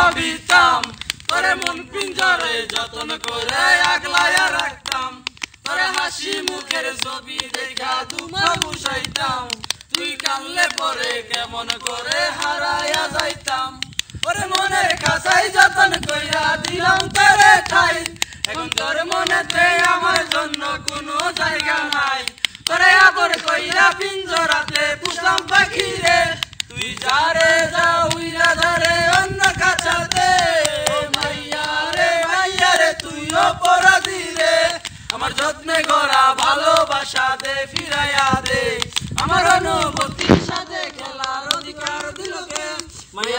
ভাবিতাম তোরে মন পিঞ্জরে যতন করে আগলায়া রাখতাম তোরে হাসি মুখের ছবি দেখা তোমার বুঝাইতাম তুই কানলে পরে কেমন করে হারাইয়া যাইতাম ওরে মনের খাসাই যতন কইরা দিলাম তোরে ঠাই এখন তোর মনেতে আমার জন্য কোনো জায়গা না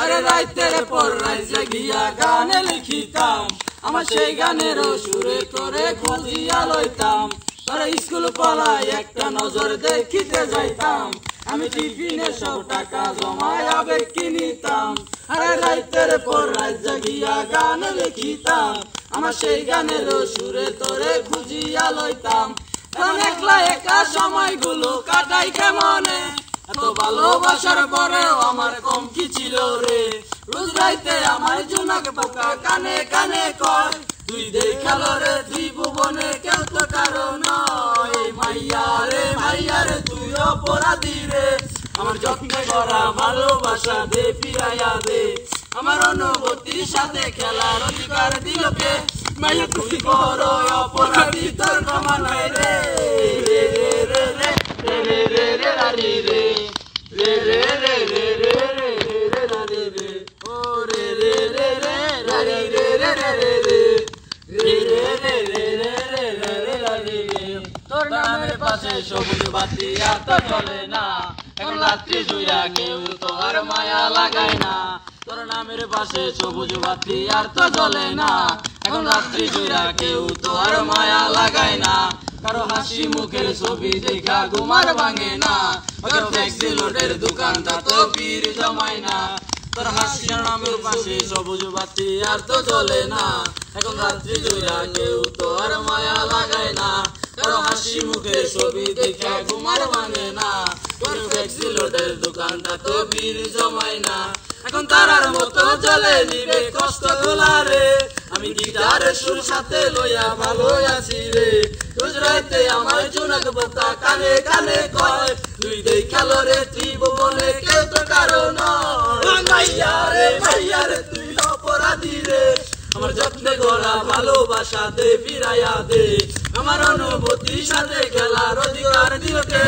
আরে রাইতের পর রাই জাগিয়া গানে লিখিতাম আমার সেই গানের সুরে করে খুঁজিয়া লইতাম আরে স্কুল পলায় একটা নজর দেখিতে যাইতাম আমি টিফিনে সব টাকা জমায় আবেগ কিনিতাম আরে রাইতের পর রাই জাগিয়া গান লিখিতাম আমার সেই গানের সুরে তোরে খুঁজিয়া লইতাম কারণ একলা একা সময়গুলো কাটাই কেমন এত ভালোবাসার পরেও আমার কম কি ছিল রে রোজ রাইতে আমার পোকা কানে কানে কয় তুই রে তুই ভুবনে কেউ তো কারো নয় মাইয়া রে মাইয়া রে তুই অপরাধী রে আমার করা ভালোবাসা দে ফিরাইয়া দে আমার অনুভূতির সাথে খেলার অধিকার দিলকে মাইয়া তুই করো অপরাধ তোর নামের পাশে সবুজ বাতি আর তো চলে না এখন রাত্রি জুয়া কেউ তো আর মায়া লাগায় না তোর নামের পাশে সবুজ বাতি আর তো চলে না এখন রাত্রি জুয়া কেউ তো আর মায়া লাগায় না কারো হাসি মুখের ছবি দেখা ঘুমার ভাঙে না ওর ট্যাক্সি লোডের দোকানটা তো পীর জমায় না তোর হাসি নামের পাশে সবুজ বাতি আর তো চলে না এখন রাত্রি জুয়া কেউ তো আর মায়া লাগায় না হাসি মুখে ছবি দেখে ঘুমার মানে না পারফেক্ট সিলোটের দোকানটা তো ভিড় জমাই না এখন তারার মতো জলে নিবে কষ্ট দোলারে আমি গিটারের সুর সাথে লইয়া ভালো আছি রে গুজরাতে আমার জোনাক বত্তা কানে কানে কয় তুই দেই খেলো রে তুই বলে কেউ তো কারো নাইয়া রে ভাইয়া রে তুই অপরাধী রে আমার যত্নে গড়া ভালোবাসা দে বিরায়া দে আমার অনুভূতির সাথে খেলার অধিকার দিলকে